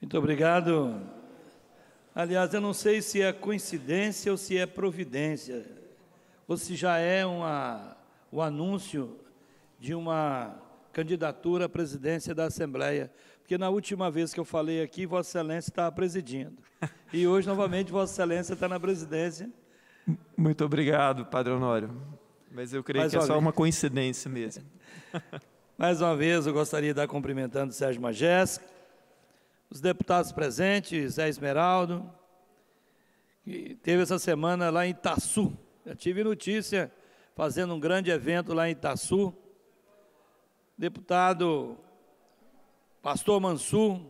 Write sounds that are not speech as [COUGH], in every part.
Muito obrigado. Aliás, eu não sei se é coincidência ou se é providência, ou se já é uma, o anúncio de uma candidatura à presidência da Assembleia, porque na última vez que eu falei aqui, Vossa Excelência estava presidindo. [LAUGHS] E hoje, novamente, Vossa Excelência está na presidência. Muito obrigado, Padre Honório. Mas eu creio Mais que é só vez. uma coincidência mesmo. [LAUGHS] [LAUGHS] Mais uma vez, eu gostaria de dar cumprimentando o Sérgio Majeski, os deputados presentes, Zé Esmeraldo, que teve essa semana lá em Itaçu. Já tive notícia fazendo um grande evento lá em Itaçu. Deputado Pastor Mansu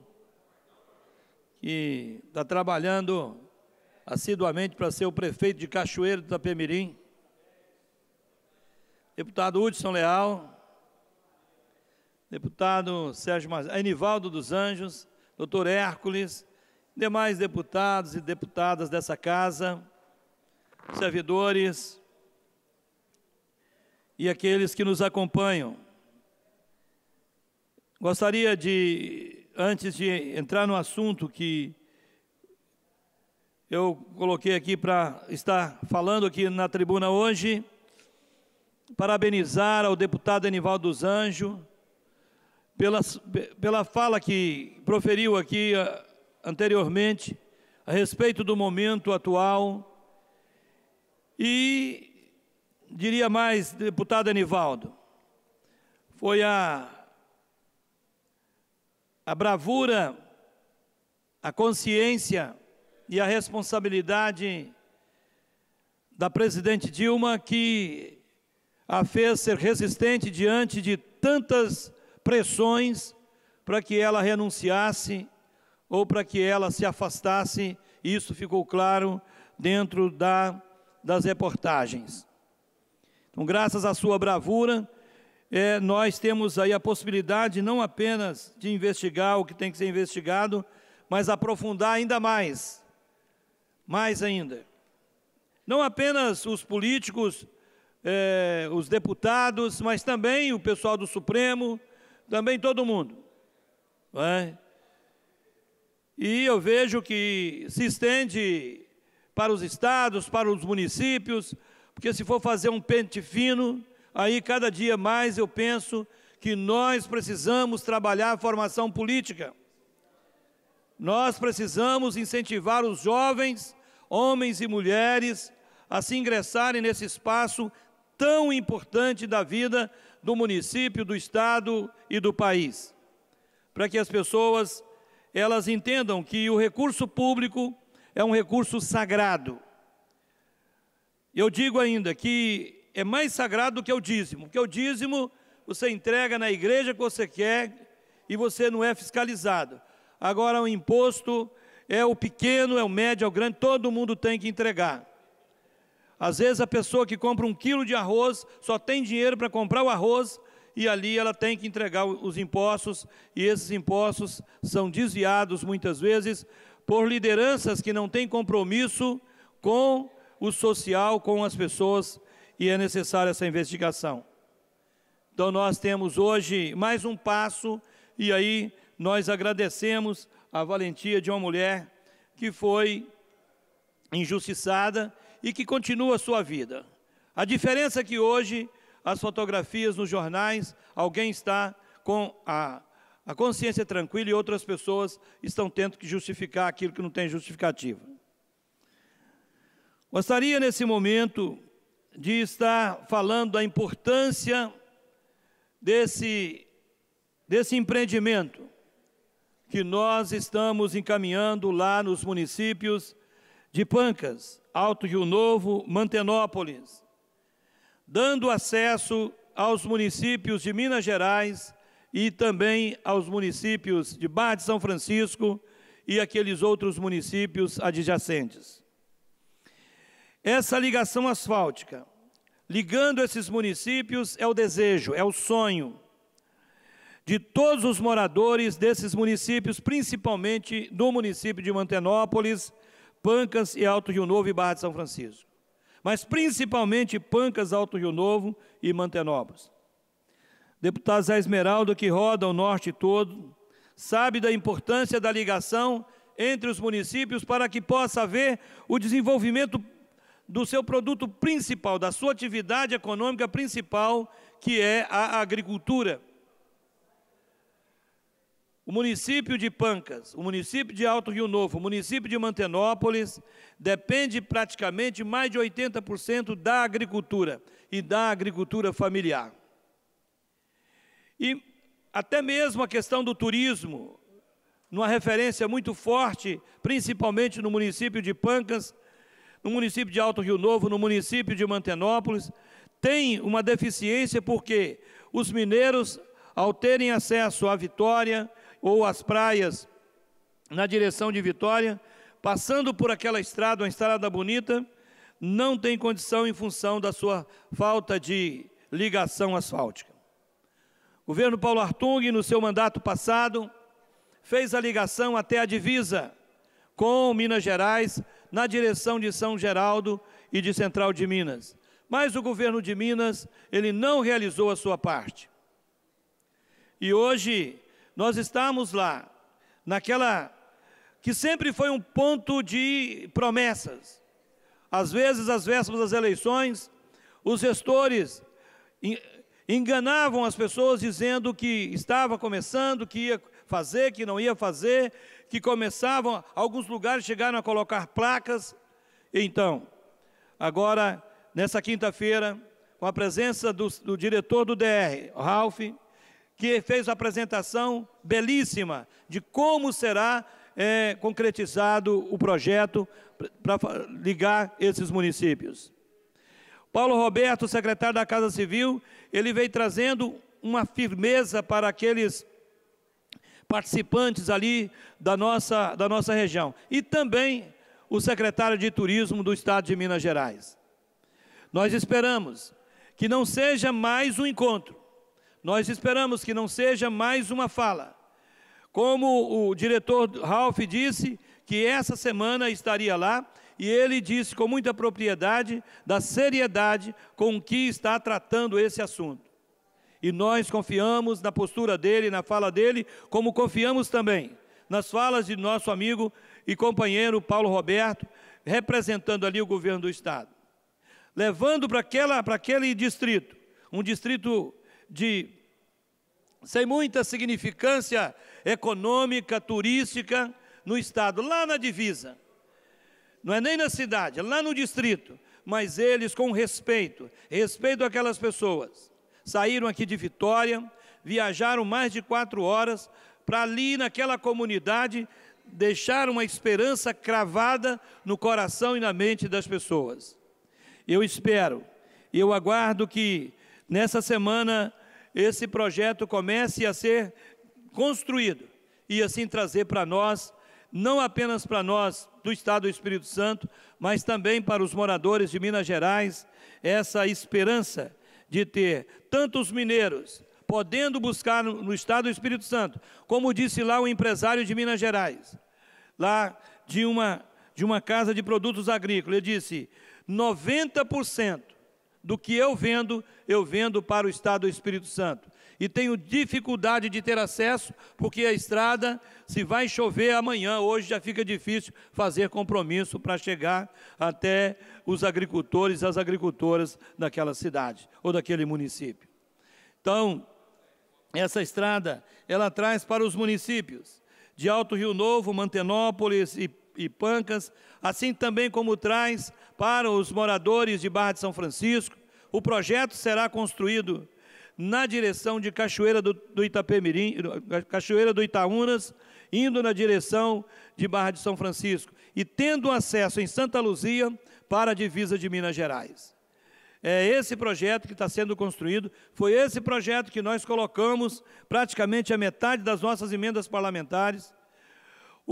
que está trabalhando assiduamente para ser o prefeito de Cachoeiro do Itapemirim. Deputado Hudson Leal, deputado Sérgio Mar... Anivaldo dos Anjos, doutor Hércules, demais deputados e deputadas dessa casa, servidores e aqueles que nos acompanham. Gostaria de, antes de entrar no assunto que eu coloquei aqui para estar falando aqui na tribuna hoje, parabenizar ao deputado Enivaldo dos Anjos, pela, pela fala que proferiu aqui ah, anteriormente a respeito do momento atual e diria mais, deputado Anivaldo, foi a, a bravura, a consciência e a responsabilidade da presidente Dilma que a fez ser resistente diante de tantas pressões para que ela renunciasse ou para que ela se afastasse. Isso ficou claro dentro da, das reportagens. Então, graças à sua bravura, é, nós temos aí a possibilidade não apenas de investigar o que tem que ser investigado, mas aprofundar ainda mais, mais ainda. Não apenas os políticos, é, os deputados, mas também o pessoal do Supremo, também todo mundo. vai. Né? E eu vejo que se estende para os estados, para os municípios, porque se for fazer um pente fino, aí cada dia mais eu penso que nós precisamos trabalhar a formação política. Nós precisamos incentivar os jovens, homens e mulheres, a se ingressarem nesse espaço tão importante da vida do município, do estado e do país. Para que as pessoas elas entendam que o recurso público é um recurso sagrado. Eu digo ainda que é mais sagrado do que o dízimo, porque o dízimo você entrega na igreja que você quer e você não é fiscalizado. Agora o imposto é o pequeno, é o médio, é o grande, todo mundo tem que entregar. Às vezes a pessoa que compra um quilo de arroz só tem dinheiro para comprar o arroz e ali ela tem que entregar os impostos e esses impostos são desviados muitas vezes por lideranças que não têm compromisso com o social, com as pessoas e é necessária essa investigação. Então nós temos hoje mais um passo e aí nós agradecemos a valentia de uma mulher que foi injustiçada e que continua a sua vida. A diferença é que hoje as fotografias nos jornais, alguém está com a, a consciência tranquila e outras pessoas estão tendo que justificar aquilo que não tem justificativa. Gostaria nesse momento de estar falando da importância desse, desse empreendimento que nós estamos encaminhando lá nos municípios de Pancas, Alto Rio Novo, Mantenópolis, dando acesso aos municípios de Minas Gerais e também aos municípios de Bar de São Francisco e aqueles outros municípios adjacentes. Essa ligação asfáltica, ligando esses municípios, é o desejo, é o sonho de todos os moradores desses municípios, principalmente do município de Mantenópolis, Pancas e Alto Rio Novo e Barra de São Francisco. Mas principalmente Pancas, Alto Rio Novo e Mantenobras. Deputado Zé Esmeralda, que roda o norte todo, sabe da importância da ligação entre os municípios para que possa haver o desenvolvimento do seu produto principal, da sua atividade econômica principal, que é a agricultura. O município de Pancas, o município de Alto Rio Novo, o município de Mantenópolis depende praticamente mais de 80% da agricultura e da agricultura familiar. E até mesmo a questão do turismo, numa referência muito forte, principalmente no município de Pancas, no município de Alto Rio Novo, no município de Mantenópolis, tem uma deficiência porque os mineiros, ao terem acesso à Vitória, ou as praias na direção de Vitória, passando por aquela estrada, uma estrada bonita, não tem condição em função da sua falta de ligação asfáltica. O governo Paulo Artung, no seu mandato passado, fez a ligação até a divisa com Minas Gerais, na direção de São Geraldo e de Central de Minas. Mas o governo de Minas, ele não realizou a sua parte. E hoje nós estamos lá, naquela que sempre foi um ponto de promessas. Às vezes, às vésperas das eleições, os gestores enganavam as pessoas dizendo que estava começando, que ia fazer, que não ia fazer, que começavam, alguns lugares chegaram a colocar placas. Então, agora, nessa quinta-feira, com a presença do, do diretor do DR, Ralph, que fez a apresentação belíssima de como será é, concretizado o projeto para ligar esses municípios. Paulo Roberto, secretário da Casa Civil, ele veio trazendo uma firmeza para aqueles participantes ali da nossa, da nossa região. E também o secretário de Turismo do Estado de Minas Gerais. Nós esperamos que não seja mais um encontro, nós esperamos que não seja mais uma fala. Como o diretor Ralph disse, que essa semana estaria lá, e ele disse com muita propriedade da seriedade com que está tratando esse assunto. E nós confiamos na postura dele, na fala dele, como confiamos também nas falas de nosso amigo e companheiro Paulo Roberto, representando ali o governo do Estado. Levando para, para aquele distrito, um distrito de sem muita significância econômica, turística, no estado, lá na divisa. Não é nem na cidade, é lá no distrito. Mas eles, com respeito, respeito àquelas pessoas, saíram aqui de Vitória, viajaram mais de quatro horas para ali, naquela comunidade, deixar uma esperança cravada no coração e na mente das pessoas. Eu espero, eu aguardo que nessa semana esse projeto comece a ser construído e assim trazer para nós, não apenas para nós do Estado do Espírito Santo, mas também para os moradores de Minas Gerais, essa esperança de ter tantos mineiros podendo buscar no Estado do Espírito Santo, como disse lá o empresário de Minas Gerais, lá de uma, de uma casa de produtos agrícolas, ele disse: 90% do que eu vendo, eu vendo para o estado do Espírito Santo. E tenho dificuldade de ter acesso, porque a estrada, se vai chover amanhã, hoje já fica difícil fazer compromisso para chegar até os agricultores, as agricultoras daquela cidade ou daquele município. Então, essa estrada, ela traz para os municípios de Alto Rio Novo, Mantenópolis e e Pancas, assim também como traz para os moradores de Barra de São Francisco. O projeto será construído na direção de Cachoeira do, do Itapemirim, Cachoeira do Itaúnas, indo na direção de Barra de São Francisco e tendo acesso em Santa Luzia para a divisa de Minas Gerais. É esse projeto que está sendo construído, foi esse projeto que nós colocamos praticamente a metade das nossas emendas parlamentares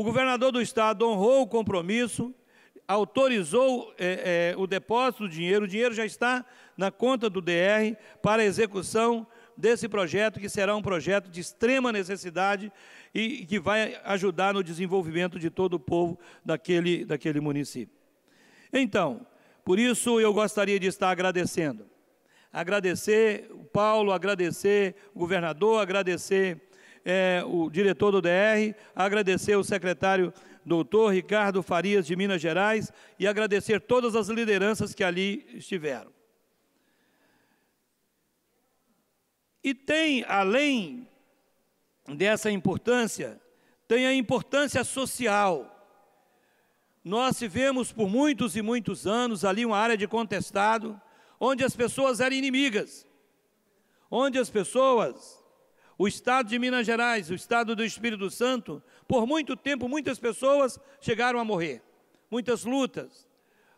o governador do estado honrou o compromisso, autorizou é, é, o depósito do dinheiro, o dinheiro já está na conta do DR para execução desse projeto, que será um projeto de extrema necessidade e que vai ajudar no desenvolvimento de todo o povo daquele, daquele município. Então, por isso eu gostaria de estar agradecendo. Agradecer o Paulo, agradecer o governador, agradecer é, o diretor do DR, agradecer o secretário doutor Ricardo Farias de Minas Gerais e agradecer todas as lideranças que ali estiveram. E tem, além dessa importância, tem a importância social. Nós tivemos por muitos e muitos anos ali uma área de contestado, onde as pessoas eram inimigas, onde as pessoas o estado de Minas Gerais, o estado do Espírito Santo, por muito tempo muitas pessoas chegaram a morrer. Muitas lutas,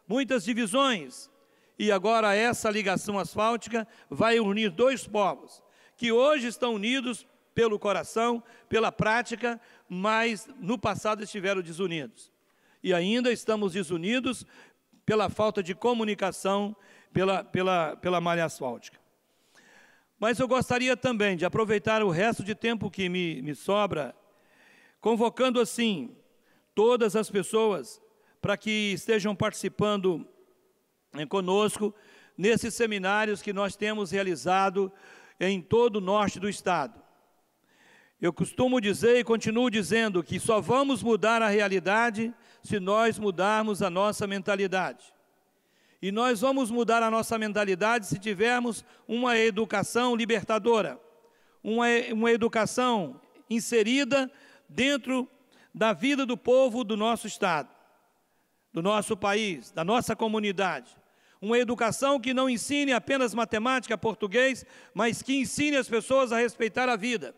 muitas divisões. E agora essa ligação asfáltica vai unir dois povos que hoje estão unidos pelo coração, pela prática, mas no passado estiveram desunidos. E ainda estamos desunidos pela falta de comunicação, pela, pela, pela malha asfáltica. Mas eu gostaria também de aproveitar o resto de tempo que me, me sobra, convocando assim todas as pessoas para que estejam participando eh, conosco nesses seminários que nós temos realizado em todo o norte do estado. Eu costumo dizer e continuo dizendo que só vamos mudar a realidade se nós mudarmos a nossa mentalidade. E nós vamos mudar a nossa mentalidade se tivermos uma educação libertadora, uma, uma educação inserida dentro da vida do povo do nosso Estado, do nosso país, da nossa comunidade. Uma educação que não ensine apenas matemática, português, mas que ensine as pessoas a respeitar a vida.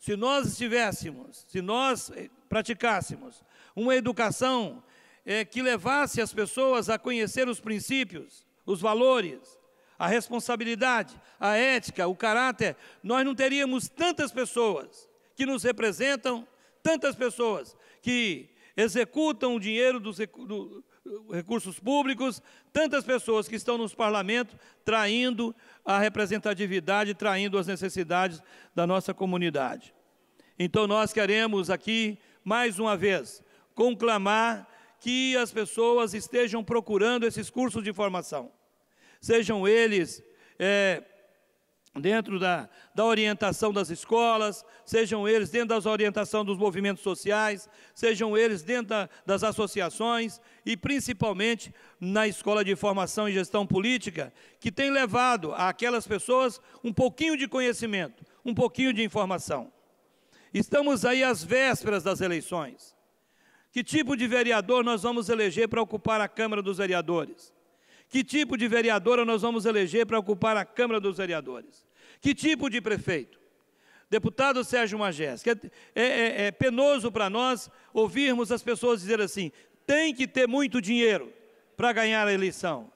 Se nós estivéssemos, se nós eh, praticássemos uma educação é, que levasse as pessoas a conhecer os princípios, os valores, a responsabilidade, a ética, o caráter, nós não teríamos tantas pessoas que nos representam, tantas pessoas que executam o dinheiro dos do, eh, recursos públicos, tantas pessoas que estão nos parlamentos traindo a representatividade, traindo as necessidades da nossa comunidade. Então nós queremos aqui, mais uma vez, conclamar que as pessoas estejam procurando esses cursos de formação, sejam eles é, dentro da, da orientação das escolas, sejam eles dentro da orientação dos movimentos sociais, sejam eles dentro da, das associações e principalmente na escola de formação e gestão política, que tem levado àquelas pessoas um pouquinho de conhecimento, um pouquinho de informação. Estamos aí às vésperas das eleições. Que tipo de vereador nós vamos eleger para ocupar a Câmara dos Vereadores? Que tipo de vereadora nós vamos eleger para ocupar a Câmara dos Vereadores? Que tipo de prefeito? Deputado Sérgio Magés, é, é, é, é penoso para nós ouvirmos as pessoas dizer assim: tem que ter muito dinheiro para ganhar a eleição.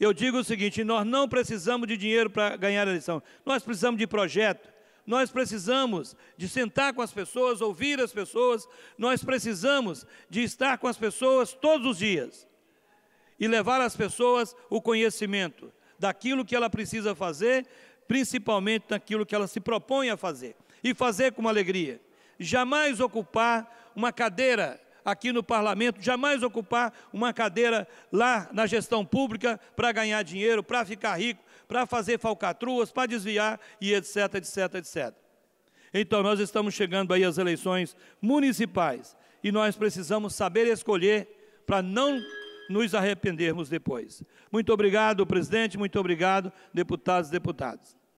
Eu digo o seguinte: nós não precisamos de dinheiro para ganhar a eleição, nós precisamos de projeto, nós precisamos de sentar com as pessoas, ouvir as pessoas, nós precisamos de estar com as pessoas todos os dias e levar às pessoas o conhecimento daquilo que ela precisa fazer, principalmente daquilo que ela se propõe a fazer, e fazer com alegria. Jamais ocupar uma cadeira aqui no parlamento, jamais ocupar uma cadeira lá na gestão pública para ganhar dinheiro, para ficar rico, para fazer falcatruas, para desviar e etc, etc, etc. Então, nós estamos chegando aí às eleições municipais e nós precisamos saber escolher para não nos arrependermos depois. Muito obrigado, presidente, muito obrigado, deputados e deputadas.